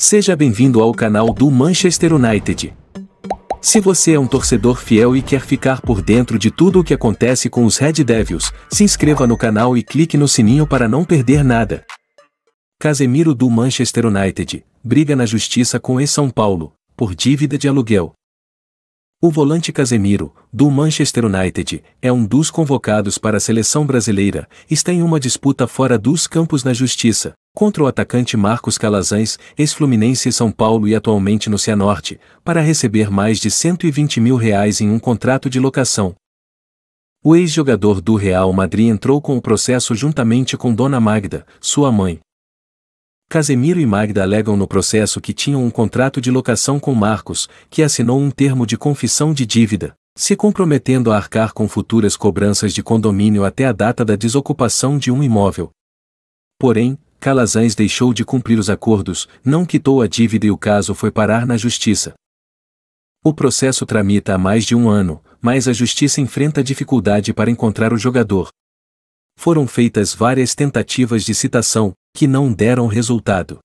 Seja bem-vindo ao canal do Manchester United. Se você é um torcedor fiel e quer ficar por dentro de tudo o que acontece com os Red Devils, se inscreva no canal e clique no sininho para não perder nada. Casemiro do Manchester United briga na justiça com e São Paulo por dívida de aluguel. O volante Casemiro, do Manchester United, é um dos convocados para a seleção brasileira, está em uma disputa fora dos campos na justiça, contra o atacante Marcos Calazans, ex-fluminense São Paulo e atualmente no Cianorte, para receber mais de 120 mil reais em um contrato de locação. O ex-jogador do Real Madrid entrou com o processo juntamente com Dona Magda, sua mãe, Casemiro e Magda alegam no processo que tinham um contrato de locação com Marcos, que assinou um termo de confissão de dívida, se comprometendo a arcar com futuras cobranças de condomínio até a data da desocupação de um imóvel. Porém, Calazans deixou de cumprir os acordos, não quitou a dívida e o caso foi parar na justiça. O processo tramita há mais de um ano, mas a justiça enfrenta dificuldade para encontrar o jogador. Foram feitas várias tentativas de citação, que não deram resultado.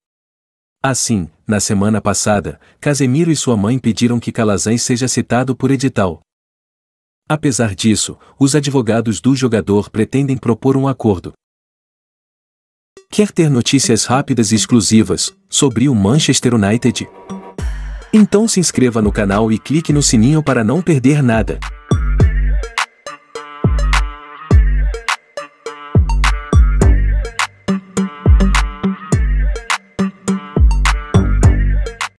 Assim, na semana passada, Casemiro e sua mãe pediram que Calazans seja citado por edital. Apesar disso, os advogados do jogador pretendem propor um acordo. Quer ter notícias rápidas e exclusivas sobre o Manchester United? Então se inscreva no canal e clique no sininho para não perder nada.